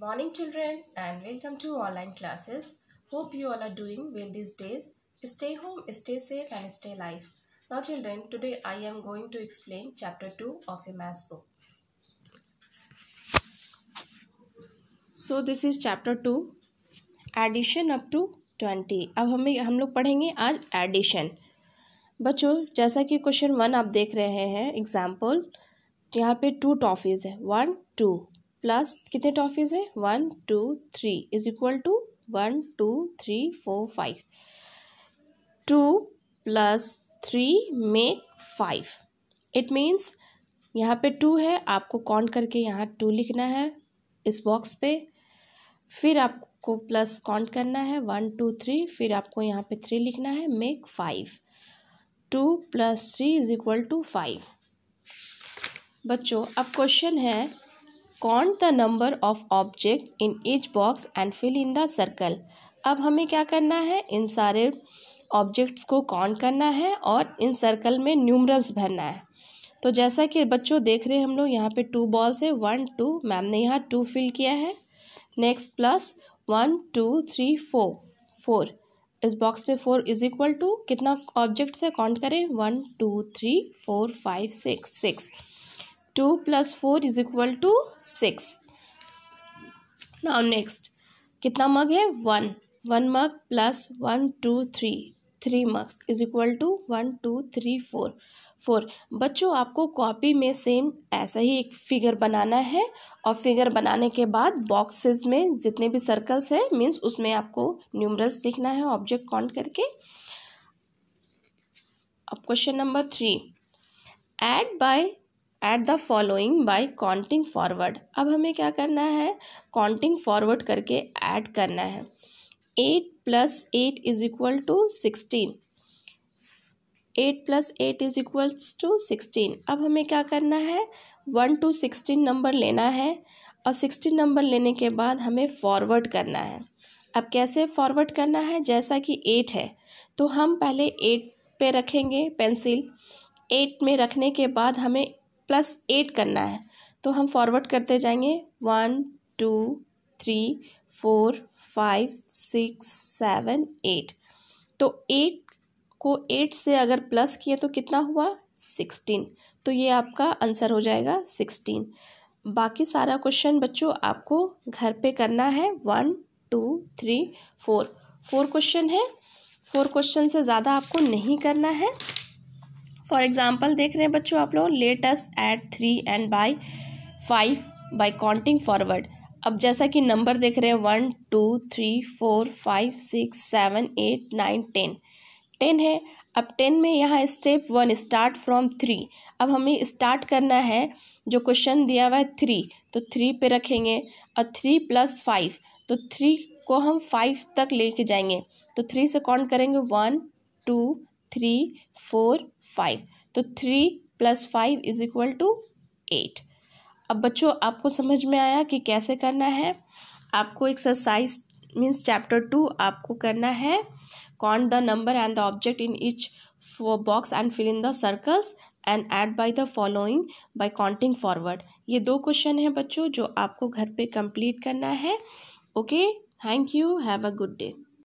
morning children and welcome to online classes. Hope you all are doing well these days. Stay home, stay safe and stay alive. Now children, today I am going to explain chapter 2 of a math book. So this is chapter 2 addition up to 20. ab हमें hum log padhenge aaj addition. bachcho jaisa ki question 1 aap dekh rahe hain example यहाँ पे two toffees है one two plus कितने toffees है one two three is equal to one two three four five two plus three make five it means यहाँ पे to है आपको count करके यहाँ टू लिखना है इस बॉक्स पे फिर आपको प्लस काउंट करना है वन टू थ्री फिर आपको यहाँ पे थ्री लिखना है make five two plus three is equal to five बच्चों अब क्वेश्चन है count the number of object in each box and fill in the circle अब हमें क्या करना है इन सारे ऑब्जेक्ट्स को काउंट करना है और इन सर्कल में न्यूमरल्स भरना है तो जैसा कि बच्चों देख रहे हैं हम लोग यहाँ पे टू बॉल्स है वन टू मैम ने यहाँ टू फिल किया है next plus one two three four four इस बॉक्स में फोर इज इक्वल टू कितना ऑब्जेक्ट्स है काउंट करें one two three four five six six two plus four is equal to six now next कितना mug है one one mug plus one two three three mug is equal to one two three four four बच्चों आपको copy में same ऐसा ही एक figure बनाना है और figure बनाने के बाद बॉक्सेस में जितने भी सर्कल्स हैं मीन्स उसमें आपको न्यूमरल्स दिखना है ऑब्जेक्ट काउंट करके अब question number three add by at the following by counting forward अब हमें क्या करना है काउंटिंग फॉरवर्ड करके ऐड करना है eight plus eight is equal to sixteen eight plus eight is equal to sixteen अब हमें क्या करना है वन टू सिक्सटीन नंबर लेना है और सिक्सटीन नंबर लेने के बाद हमें फॉरवर्ड करना है अब कैसे फॉरवर्ड करना है जैसा कि एट है तो हम पहले एट पे रखेंगे पेंसिल एट में रखने के बाद हमें प्लस एट करना है तो हम फॉरवर्ड करते जाएंगे one two three four five six seven eight तो एट को एट से अगर प्लस किए तो कितना हुआ सिक्सटीन तो ये आपका आंसर हो जाएगा सिक्सटीन बाकी सारा क्वेश्चन बच्चों आपको घर पे करना है one two three four four question है फोर क्वेश्चन से ज़्यादा आपको नहीं करना है फॉर एग्ज़ाम्पल देख रहे हैं बच्चों आप लोग let's add three and by five by counting forward अब जैसा कि नंबर देख रहे हैं one two three four five six seven eight nine ten ten है अब टेन में यहाँ step one start from three अब हमें स्टार्ट करना है जो क्वेश्चन दिया हुआ है थ्री तो थ्री पे रखेंगे और थ्री प्लस फाइव तो थ्री को हम फाइव तक लेके जाएंगे तो थ्री से काउंट करेंगे one two three four five तो three plus five is equal to eight अब बच्चों आपको समझ में आया कि कैसे करना है आपको एक्सरसाइज मीन्स चैप्टर टू आपको करना है count the number and the object in each box and fill in the circles and add by the following by counting forward ये दो क्वेश्चन हैं बच्चों जो आपको घर पे कंप्लीट करना है okay thank you have a good day